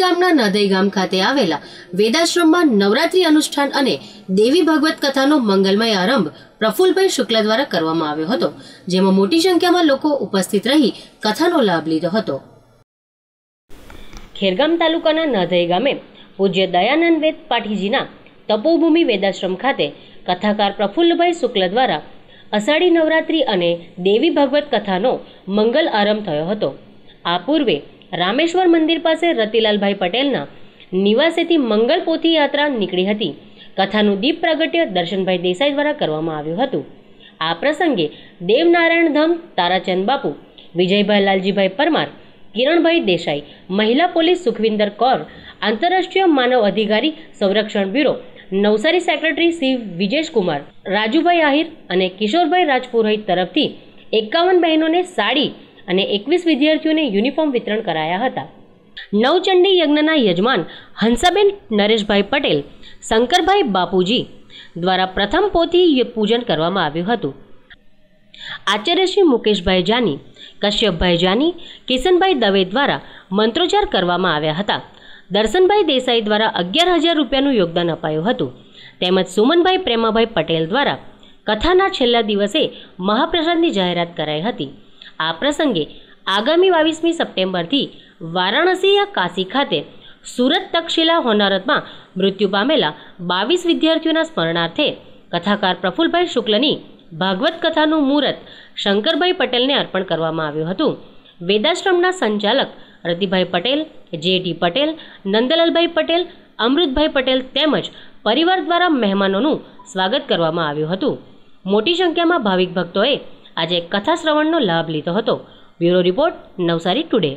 ગામના નદય ગામ ખાતે આવેલા વેદાશ્રમમાં નવરાત્રી અનુષ્ઠાન અને દેવી ભગવત કથાનો મંગલમય આરંભ પ્રફુલભાઈ શુક્લા દ્વારા કરવામાં આવ્યો હતો જેમાં મોટી સંખ્યામાં લોકો ઉપસ્થિત રહી કથાનો લાભ લીધો હતો ખેરગામ તાલુકાના નધઈ ગામે પૂજ્ય દયાનંદ વેદ પાઠીજીના તપોભૂમિ વેદાશ્રમ ખાતે કથાકાર પ્રફુલ્લભાઈ શુક્લ દ્વારા અષાઢી નવરાત્રિ અને દેવી ભગવત કથાનો મંગલ આરંભ થયો હતો આ પૂર્વે રામેશ્વર મંદિર પાસે રતિલાલભાઈ પટેલના નિવાસેથી મંગલ પોથી યાત્રા નીકળી હતી કથાનું દીપ પ્રગટ્ય દર્શનભાઈ દેસાઈ દ્વારા કરવામાં આવ્યું હતું આ પ્રસંગે દેવનારાયણ ધમ તારાચંદ બાપુ વિજયભાઈ લાલજીભાઈ પરમાર કિરણભાઈ દેસાઈ મહિલા પોલીસ સુખવિંદર કૌર આંતરરાષ્ટ્રીય માનવ અધિકારી સંરક્ષણ બ્યુરો નવસારી સેક્રેટરી શ્રી વિજેશ કુમાર રાજુભાઈ આહિર અને કિશોરભાઈ રાજપુરોહિત તરફથી એકાવન બહેનોને સાડી અને એકવીસ વિદ્યાર્થીઓને યુનિફોર્મ વિતરણ કરાયા હતા નવચંડી યજ્ઞના યજમાન હંસાબેન નરેશભાઈ પટેલ શંકરભાઈ બાપુજી દ્વારા પ્રથમ પોથી પૂજન કરવામાં આવ્યું હતું આચાર્ય શ્રી મુકેશભાઈ જાની કશ્યપભાઈ જાની કિશનભાઈ દવે દ્વારા મંત્રોચ્ચાર કરવામાં આવ્યા હતા દર્શનભાઈ દેસાઈ દ્વારા અગિયાર હજાર રૂપિયાનું યોગદાન અપાયું હતું તેમજ સુમનભાઈ પ્રેમાભાઈ પટેલ દ્વારા કથાના છેલ્લા દિવસે મહાપ્રસાદની જાહેરાત કરાઈ હતી આ પ્રસંગે આગામી બાવીસમી સપ્ટેમ્બરથી વારાણસી યા કાશી ખાતે સુરત તક્ષશિલા હોનારતમાં મૃત્યુ પામેલા બાવીસ વિદ્યાર્થીઓના સ્મરણાર્થે કથાકાર પ્રફુલભાઈ શુક્લની ભાગવત કથાનું મુહૂર્ત શંકરભાઈ પટેલને અર્પણ કરવામાં આવ્યું હતું વેદાશ્રમના સંચાલક રતિભાઈ પટેલ જે જેટી પટેલ નંદલાલભાઈ પટેલ અમૃતભાઈ પટેલ તેમજ પરિવાર દ્વારા મહેમાનોનું સ્વાગત કરવામાં આવ્યું હતું મોટી સંખ્યામાં ભાવિક ભક્તોએ આજે કથા શ્રવણનો લાભ લીધો હતો બ્યુરો રિપોર્ટ નવસારી ટુડે